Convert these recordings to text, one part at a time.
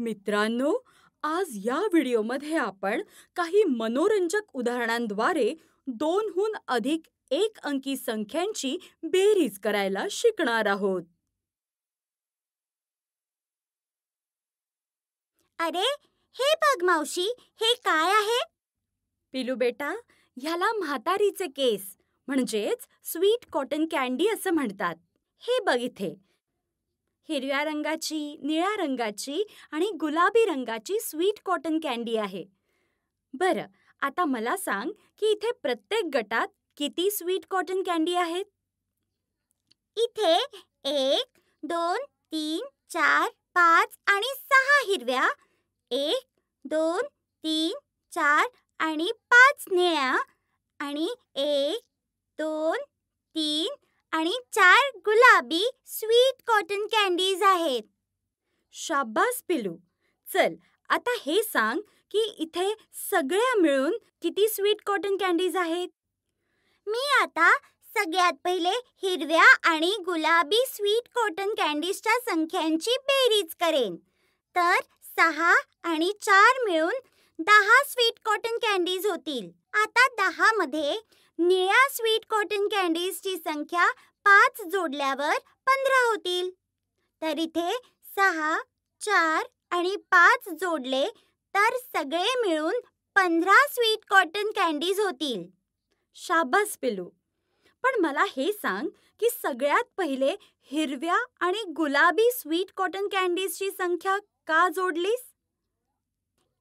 मित्रांनो आज या व्हिडिओमध्ये आपण काही मनोरंजक उदाहरणांद्वारे दोनहून अधिक एक अंकी संख्यांची बेरीज करायला शिकणार आहोत अरे हे बघ मावशी हे काय आहे पिलू बेटा ह्याला म्हातारीचे केस म्हणजेच स्वीट कॉटन कॅन्डी असं म्हणतात हे बघ इथे हिरव्या रंगाची निळ्या रंगाची आणि गुलाबी रंगाची स्वीट कॉटन कँडी आहे बरं आता मला सांग की इथे प्रत्येक गटात किती स्वीट कॉटन कँडी आहेत इथे एक दोन तीन चार पाच आणि सहा हिरव्या एक दोन तीन चार आणि पाच निळ्या आणि एक दोन तीन आणि चार गुलाबी स्वीट कॉटन कॅन्डीज आहेत शाब्बास पिलू चल आता हे सांग की इथे सगळ्या मिळून किती स्वीट कॉटन कॅन्डीज आहेत मी आता सगळ्यात पहिले हिरव्या आणि गुलाबी स्वीट कॉटन कॅन्डीजच्या संख्यांची बेरीज करेन तर सहा आणि चार मिळून दहा स्वीट कॉटन कॅन्डीज होतील आता दहा मध्ये निळ्या स्वीट कॉटन ची संख्या पाच जोडल्यावर पंधरा होतील तर इथे सहा चार आणि पाच जोडले तर सगळे मिळून पंधरा स्वीट कॉटन कॅन्डीज होतील शाबास पिलू पण मला हे सांग की सगळ्यात पहिले हिरव्या आणि गुलाबी स्वीट कॉटन ची संख्या का जोडलीस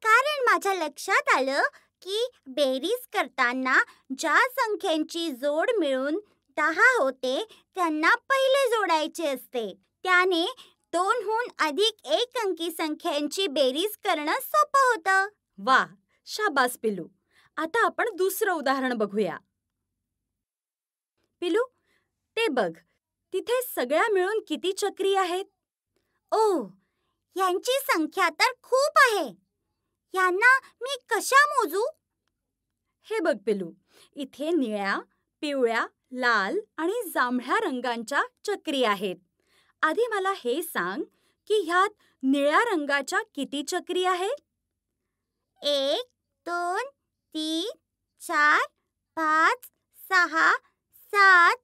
कारण माझ्या लक्षात आलं की बेरीज करताना ज्या संख्यांची जोड मिळून दहा होते त्यांना पहिले जोडायचे असते त्याने दोनहून अधिक एक अंकी संख्यांची बेरीज करणं सोपं होतं वा शाबास पिलू आता आपण दुसरं उदाहरण बघूया पिलू ते बघ तिथे सगळ्या मिळून किती चक्री आहेत ओ यांची संख्या तर खूप आहे यांना मी कशा मोजू हे बघ पिलू इथे निळ्या पिवळ्या लाल आणि जांभळ्या रंगांच्या चक्री आहेत आधी मला हे सांग की ह्यात निळ्या रंगाच्या किती चक्री आहेत एक दोन तीन चार पाच सहा सात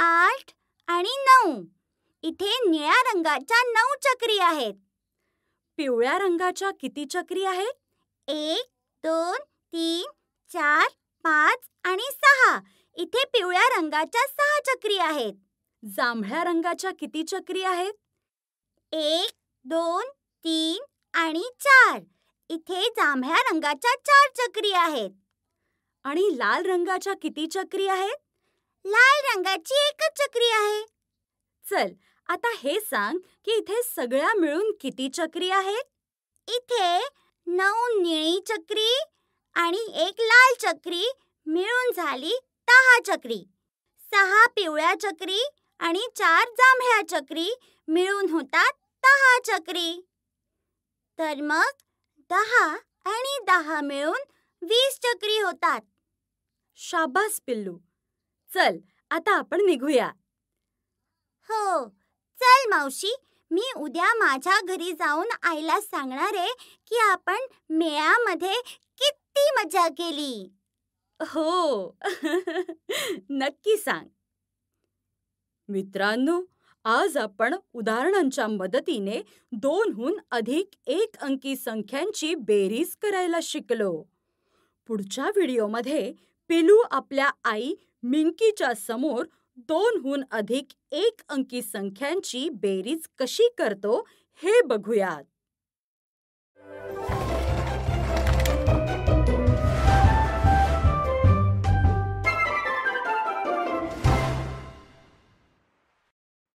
आठ आणि नऊ इथे निळ्या रंगाच्या नऊ चक्री आहेत पिवळ्या रंगाच्या किती चक्री आहेत एक दोन तीन चार पाच आणि सहा इथे पिवळ्या रंगाच्या सहा चक्री आहेत जांभळ्या रंगाच्या किती चक्री आहेत एक दोन तीन आणि चार इथे जांभळ्या रंगाच्या चार चक्री आहेत आणि लाल रंगाच्या किती चक्री आहेत लाल रंगाची एकच चक्री आहे चल आता हे सांग की इथे सगळ्या मिळून किती चक्री आहेत इथे नऊ निळी चक्री आणि एक लाल चक्री मिळून झाली दहा चक्री सहा पिवळ्या चक्री आणि चार जांभळ्या चक्री मिळून होतात दहा चक्री तर मग दहा आणि दहा मिळून वीस चक्री होतात शाबास पिल्लू चल आता आपण निघूया हो चल मावशी मी उद्या माझ्या घरी जाऊन आईला सांगणार आहे की आपण मेळ्यामध्ये किती मजा केली हो नक्की सांग मित्रांनो आज आपण उदाहरणांच्या मदतीने दोनहून अधिक एक अंकी संख्यांची बेरीज करायला शिकलो पुढच्या व्हिडिओमध्ये पिलू आपल्या आई मिंकीच्या समोर दोनहून अधिक एक अंकी संख्यांची बेरीज कशी करतो हे बघूयात